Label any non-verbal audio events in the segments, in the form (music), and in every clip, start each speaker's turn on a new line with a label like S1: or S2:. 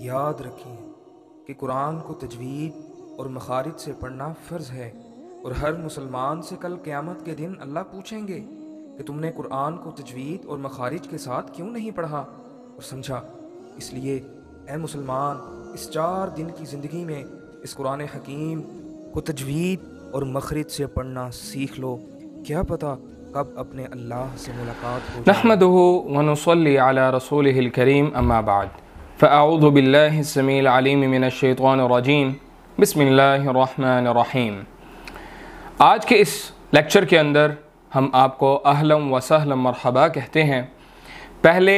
S1: याद रखें कि कुरान को तजवीद और मखारिज से पढ़ना फ़र्ज़ है और हर मुसलमान से कल क़्यामत के दिन अल्लाह पूछेंगे कि तुमने कुरान को तजवीद और मखारिज के साथ क्यों नहीं पढ़ा और समझा इसलिए ए मुसलमान इस चार दिन की ज़िंदगी में इस कुरान हकीम को तजवीद और मखरज से पढ़ना सीख लो क्या पता कब अपने अल्लाह से मुलाकात हो नहमद वनसल रसूल करीम अम्माबाद फ़ाऊद बिल्लासमीम बसमीम आज के इस लेक्चर के अंदर हम आपको अहलम व सहलम मरहबा कहते हैं पहले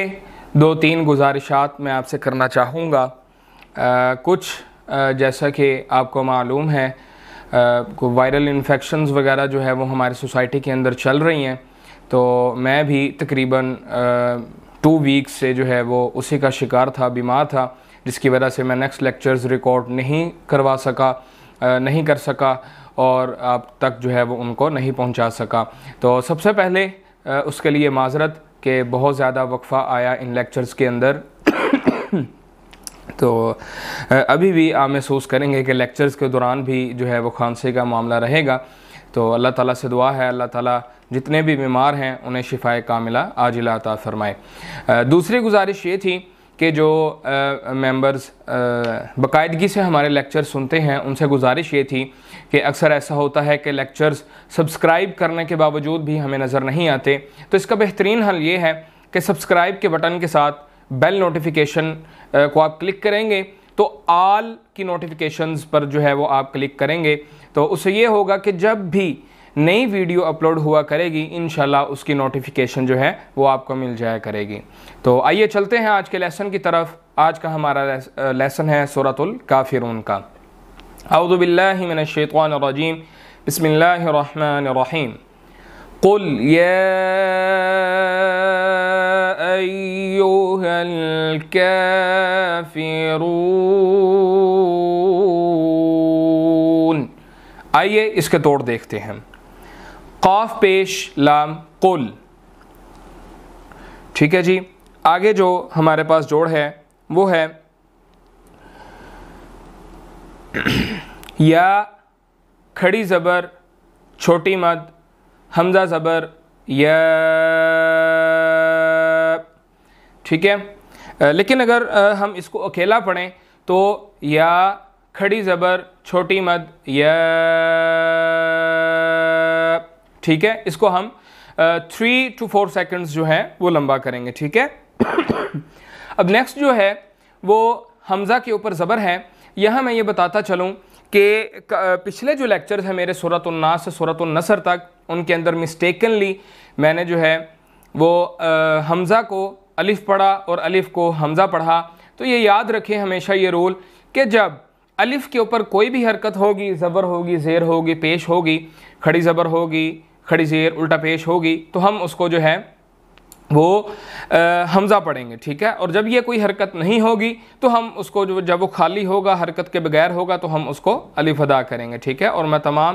S1: दो तीन गुजारिशात मैं आपसे करना चाहूँगा कुछ जैसा कि आपको मालूम है वायरल इन्फेक्शन वगैरह जो है वो हमारी सोसाइटी के अंदर चल रही हैं तो मैं भी तकरीबन टू वीक्स से जो है वो उसी का शिकार था बीमार था जिसकी वजह से मैं नेक्स्ट लेक्चर्स रिकॉर्ड नहीं करवा सका नहीं कर सका और आप तक जो है वो उनको नहीं पहुंचा सका तो सबसे पहले उसके लिए माजरत के बहुत ज़्यादा वक्फ़ा आया इन लेक्चर्स के अंदर तो अभी भी आप महसूस करेंगे कि लेक्चर्स के दौरान भी जो है वो खांसी का मामला रहेगा तो अल्लाह ताला से दुआ है अल्लाह ताला जितने भी बीमार हैं उन्हें शिफाए कामिला आज लाता फ़रमाए दूसरी गुजारिश ये थी कि जो मेंबर्स बाकायदगी से हमारे लेक्चर सुनते हैं उनसे गुजारिश ये थी कि अक्सर ऐसा होता है कि लेक्चर्स सब्सक्राइब करने के बावजूद भी हमें नज़र नहीं आते तो इसका बेहतरीन हल ये है कि सब्सक्राइब के बटन के साथ बेल नोटिफिकेशन को आप क्लिक करेंगे तो आल की नोटिफिकेशंस पर जो है वो आप क्लिक करेंगे तो उससे ये होगा कि जब भी नई वीडियो अपलोड हुआ करेगी इन उसकी नोटिफिकेशन जो है वो आपको मिल जाया करेगी तो आइए चलते हैं आज के लेसन की तरफ आज का हमारा लेसन है सूरतुल काफिरून का अउदबिल्लिमिनशैतवानरजीम बसमीम قل يا أيها الكافرون आइए इसके तोड़ देखते हैं कौफ पेश लाम कुल ठीक है जी आगे जो हमारे पास जोड़ है वो है या खड़ी ज़बर छोटी मद हमज़ा ज़बर या ठीक है लेकिन अगर हम इसको अकेला पढ़ें तो या खड़ी ज़बर छोटी मद या ठीक है इसको हम थ्री टू फोर सेकंड्स जो है वो लंबा करेंगे ठीक है अब नेक्स्ट जो है वो हमज़ा के ऊपर ज़बर है यहाँ मैं ये बताता चलूँ कि पिछले जो लेक्चर्स हैं मेरे सूरत उन्नास से सूरत नसर तक उनके अंदर मिस्टेकनली मैंने जो है वो हमज़ा को अलिफ़ पढ़ा और अलिफ़ को हमज़ा पढ़ा तो ये याद रखें हमेशा ये रूल कि जब अलिफ़ के ऊपर कोई भी हरकत होगी ज़बर होगी ज़ेर होगी पेश होगी खड़ी ज़बर होगी खड़ी शेर उल्टा पेश होगी तो हम उसको जो है वो आ, हमज़ा पढ़ेंगे ठीक है और जब ये कोई हरकत नहीं होगी तो हम उसको जो जब वो खाली होगा हरकत के बगैर होगा तो हम उसको अलिफ अदा करेंगे ठीक है और मैं तमाम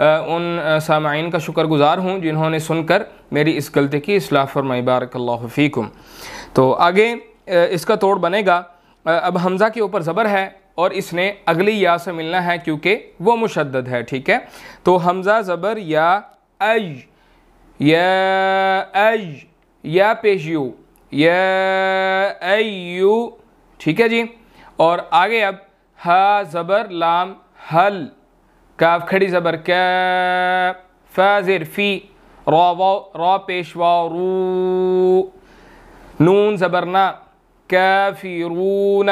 S1: आ, उन सामाइन का शुक्रगुजार हूँ जिन्होंने सुनकर मेरी इस गलती की इसलाह फरमाई बारकल्लाफ़ीकुम तो आगे इसका तोड़ बनेगा अब हमज़ा के ऊपर ज़बर है और इसने अगली या से मिलना है क्योंकि वो मुशद है ठीक है तो हमज़ा ज़बर या अज या अज या पेश यू या ठीक है जी और आगे अब हा ज़बर लाम हल काफ खड़ी ज़बर क फाजिर फी रॉ वा पेश रू नून ज़बरना काफिरून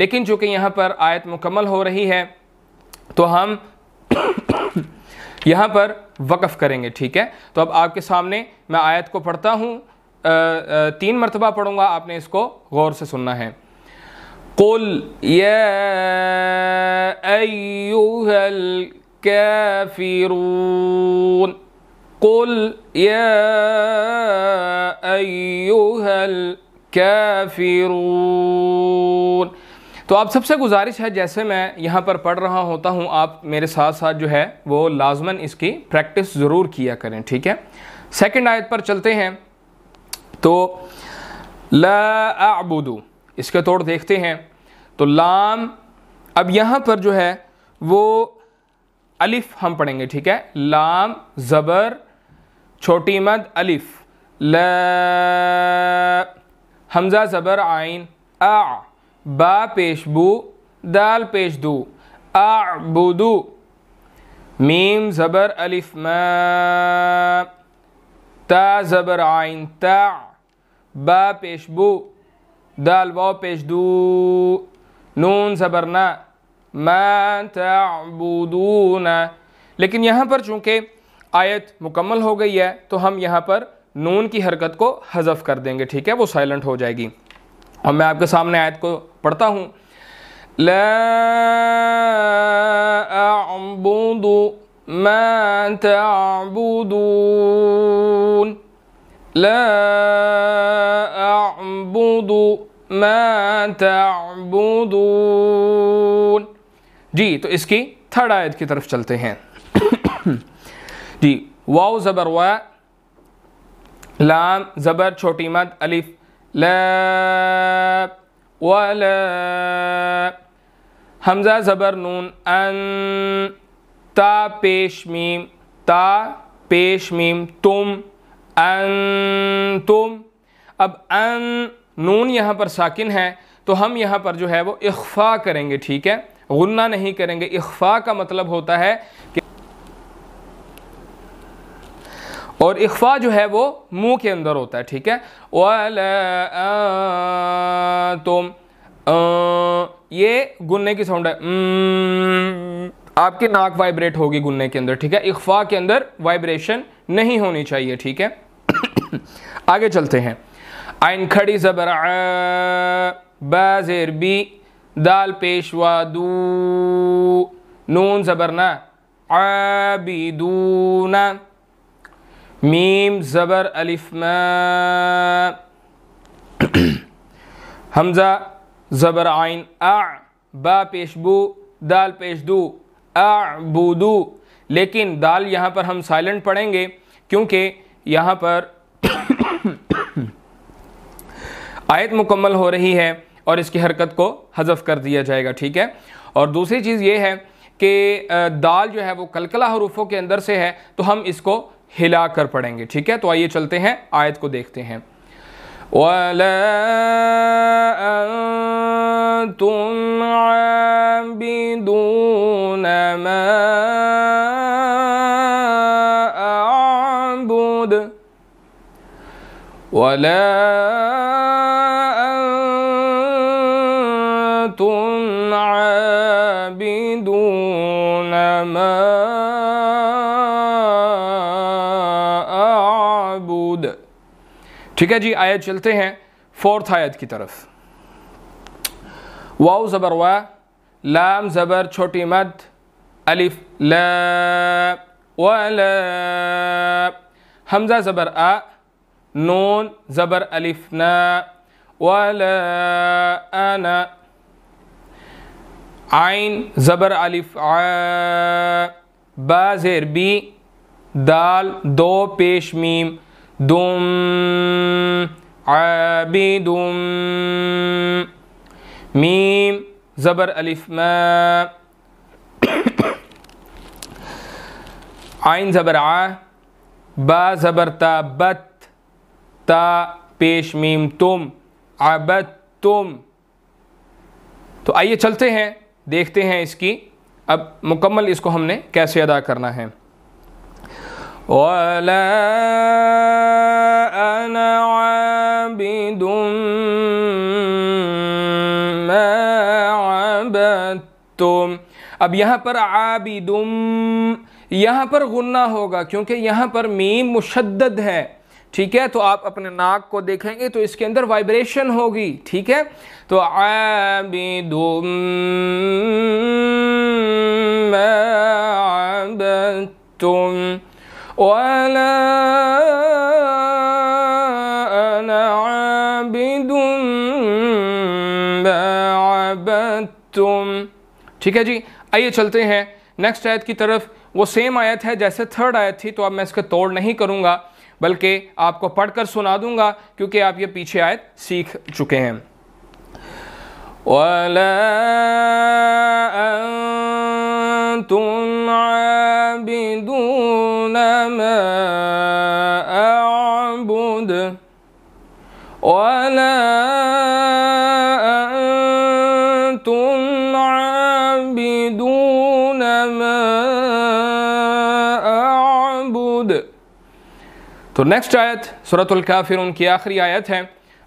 S1: लेकिन चूंकि यहाँ पर आयत मुकम्मल हो रही है तो हम (coughs) यहाँ पर वक़फ़ करेंगे ठीक है तो अब आपके सामने मैं आयत को पढ़ता हूँ तीन मरतबा पढ़ूँगा आपने इसको गौर से सुनना है कुल अय्युहल कैफिरून कुल अय्युहल कैफिरून तो आप सबसे गुजारिश है जैसे मैं यहाँ पर पढ़ रहा होता हूँ आप मेरे साथ साथ जो है वो लाजमन इसकी प्रैक्टिस ज़रूर किया करें ठीक है सेकेंड आयत पर चलते हैं तो लाबुदू इसके तोड़ देखते हैं तो लाम अब यहाँ पर जो है वो अलिफ हम पढ़ेंगे ठीक है लाम ज़बर छोटी मद अलिफ ल हमज़ा ज़बर आइन आ बा पेश बू दाल पेश दू आबुदू मीम ज़बर अलिफ मा ता ज़बर आइन ता बा पेश बू दाल बा पेश दू नून जबर मा तबूदून लेकिन यहाँ पर चूँकि आयत मुकम्मल हो गई है तो हम यहाँ पर नून की हरकत को हज़फ कर देंगे ठीक है वो साइलेंट हो जाएगी अब मैं आपके सामने आयत को पढ़ता हूँ जी तो इसकी थर्ड आयत की तरफ चलते हैं (coughs) जी वाओ ज़बर वाम ज़बर छोटी मत अलिफ़ हमजा ज़बर नून अन ता पेश मीम ता पेश मीम तुम अन तुम अब अन नून यहाँ पर साकिन है तो हम यहाँ पर जो है वो इख्फा करेंगे ठीक है गुन्ना नहीं करेंगे इख्फा का मतलब होता है कि और इख्वा जो है वो मुंह के अंदर होता है ठीक है तुम ये गुन्ने की साउंड है हम्म, आपकी नाक वाइब्रेट होगी गुन्ने के अंदर ठीक है इख्वा के अंदर वाइब्रेशन नहीं होनी चाहिए ठीक है (coughs) आगे चलते हैं आइन खड़ी जबर बाजेर बी दाल पेशवा दू नून जबरना आबिदूना मीम ज़बर अलिफ्मा हमज़ा ज़बर आइन आ बा पेशबू दाल पेशदू आबूदू लेकिन दाल यहाँ पर हम साइलेंट पढ़ेंगे क्योंकि यहाँ पर आयत मुकम्मल हो रही है और इसकी हरकत को हजफ कर दिया जाएगा ठीक है और दूसरी चीज़ ये है कि दाल जो है वो कलकला हरूफों के अंदर से है तो हम इसको हिलाकर पढ़ेंगे ठीक है तो आइए चलते हैं आयत को देखते हैं वला तुम आबिदून आबुद वला ठीक है जी आयत चलते हैं फोर्थ आयत की तरफ वाउ ज़बर वाह लाम ज़बर छोटी मद अलिफ लमजा हमज़ा ज़बर आ नून ज़बर अलिफ न आइन ज़बर अलिफ आ बा जेर बी दाल दो पेश मीम दुम आबिदुम मीम ज़बर अलिफ आइन ज़बर आ बा ज़बर बत ता पेश मीम तुम आबत तुम तो आइए चलते हैं देखते हैं इसकी अब मुकम्मल इसको हमने कैसे अदा करना है ولا أنا عابد ما عبدتم अब यहाँ पर आबिदुम यहाँ पर गुन्ना होगा क्योंकि यहाँ पर मीम मुशद्दद है ठीक है तो आप अपने नाक को देखेंगे तो इसके अंदर वाइब्रेशन होगी ठीक है तो आबिदुम तुम ठीक है जी आइए चलते हैं नेक्स्ट आयत की तरफ वो सेम आयत है जैसे थर्ड आयत थी तो अब मैं इसका तोड़ नहीं करूंगा बल्कि आपको पढ़कर सुना दूंगा क्योंकि आप ये पीछे आयत सीख चुके हैं वला तुम तो नेक्स्ट आयत सूरतुल फिर उनकी आखिरी आयत है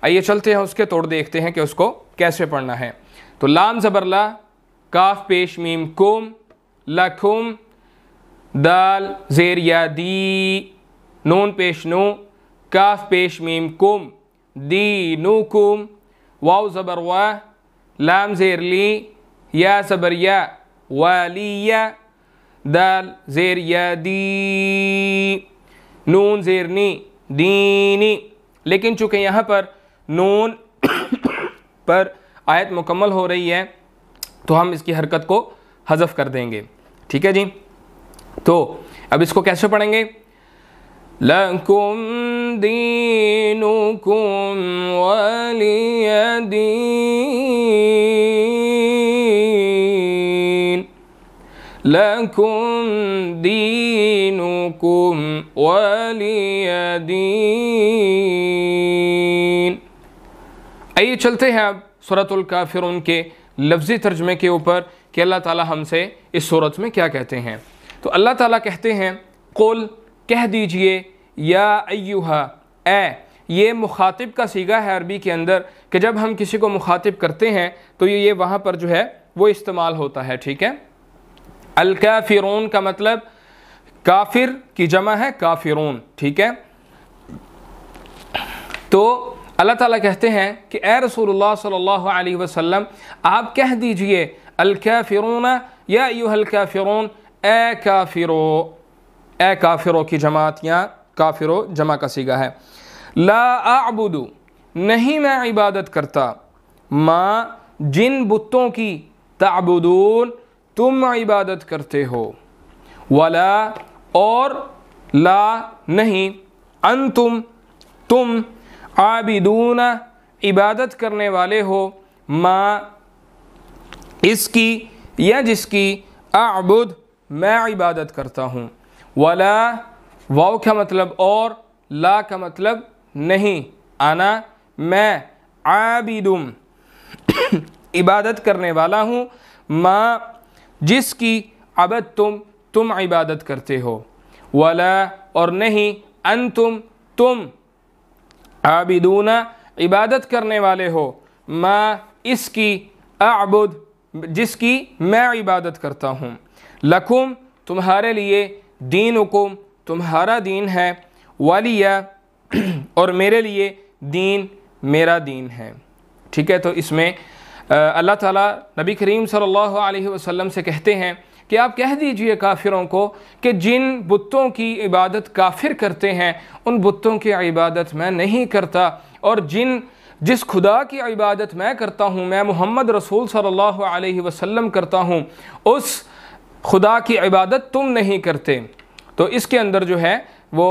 S1: आइए चलते हैं उसके तोड़ देखते हैं कि उसको कैसे पढ़ना है तो लाम ज़बरला काफ पेश मीम कुम लखुम दाल जेर या दी नून पेश नो काफ पेश मीम कुम दी नू कुम वाउ ज़बर वा लाम जेर ली या ज़बर या वाली या दाल जेर या दी नून जेरनी दीनी लेकिन चूंकि यहाँ पर नून (coughs) पर आयत मुकम्मल हो रही है तो हम इसकी हरकत को हजफ कर देंगे ठीक है जी तो अब इसको कैसे पढ़ेंगे लकुम दीनुकुम वलियदीन लकुम दीन دينكم ولي دين आइए चलते हैं अब सूरतुल काफिरून के लफ्ज़ी तर्जमे के ऊपर कि अल्लाह ताला हमसे इस सूरत में क्या कहते हैं तो अल्लाह ताला कहते हैं कुल कह दीजिए या अयुहा ए ये मुखातिब का सीगा है अरबी के अंदर कि जब हम किसी को मुखातिब करते हैं तो ये ये वहाँ पर जो है वो इस्तेमाल होता है ठीक है अलका फ़िरून का मतलब काफिर की जमा है काफिरून ठीक है तो अल्लाह ताला कहते हैं कि ए रसूलुल्लाह सल्लल्लाहु अलैहि वसल्लम आप कह दीजिए अल या यूहल काफिरून ए काफिरो ए काफिरो की जमात या काफिरो जमा का सीगा है ला आबुदू नहीं मैं इबादत करता माँ जिन बुतों की ताबुदून तुम इबादत करते हो वाला और ला नहीं अन तुम तुम आबिदून इबादत करने वाले हो माँ इसकी या जिसकी आबुद मैं इबादत करता हूँ वला वाव का मतलब और ला का मतलब नहीं आना मैं आबिदुम (coughs) इबादत करने वाला हूँ माँ जिसकी अबद तुम तुम इबादत करते हो वला और नहीं अन तुम तुम आबिदूना इबादत करने वाले हो मैं इसकी आबुद जिसकी मैं इबादत करता हूँ लखुम तुम्हारे लिए दीन हुकुम तुम्हारा दीन है वालिया और मेरे लिए दीन मेरा दीन है ठीक है तो इसमें अल्लाह ताला नबी करीम सल्लल्लाहु अलैहि वसल्लम से कहते हैं कि आप कह दीजिए काफिरों को कि जिन बुतों की इबादत काफिर करते हैं उन बुतों की इबादत मैं नहीं करता और जिन जिस खुदा की इबादत मैं करता हूँ मैं मोहम्मद रसूल सल्लल्लाहु अलैहि वसल्लम करता हूँ उस खुदा की इबादत तुम नहीं करते तो इसके अंदर जो है वो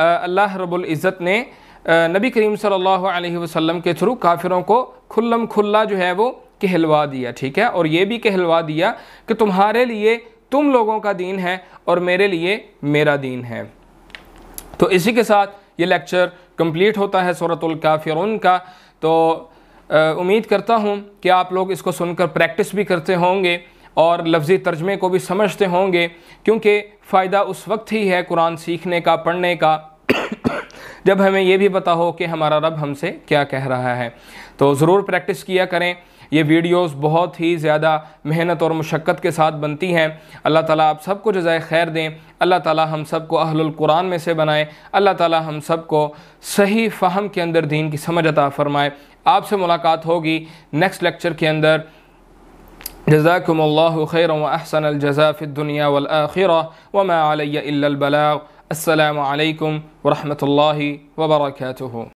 S1: अल्लाह रब्ज़त ने नबी करीम सल्लल्लाहु अलैहि वसल्लम के थ्रू काफिरों को खुल्लम खुल्ला जो है वो कहलवा दिया ठीक है और ये भी कहलवा दिया कि तुम्हारे लिए तुम लोगों का दीन है और मेरे लिए मेरा दीन है तो इसी के साथ ये लेक्चर कंप्लीट होता है सूरतुल काफिरून का तो उम्मीद करता हूँ कि आप लोग इसको सुनकर प्रैक्टिस भी करते होंगे और लफ्ज़ी तर्जमे को भी समझते होंगे क्योंकि फ़ायदा उस वक्त ही है कुरान सीखने का पढ़ने का (coughs) जब हमें यह भी पता हो कि हमारा रब हमसे क्या कह रहा है तो ज़रूर प्रैक्टिस किया करें ये वीडियोस बहुत ही ज़्यादा मेहनत और मशक्क़त के साथ बनती हैं अल्लाह ताला आप सबको जजाय खैर दें अल्लाह ताला हम सबको अहलुल कुरान में से बनाए अल्लाह ताला हम सबको सही फ़हम के अंदर दीन की समझ अता फ़रमाए आपसे मुलाकात होगी नेक्स्ट लेक्चर के अंदर जजाकम खैर अहसन अलजज़ा फ़िदुनिया वमा अलबलाग अल्लाम वरहमल वबरक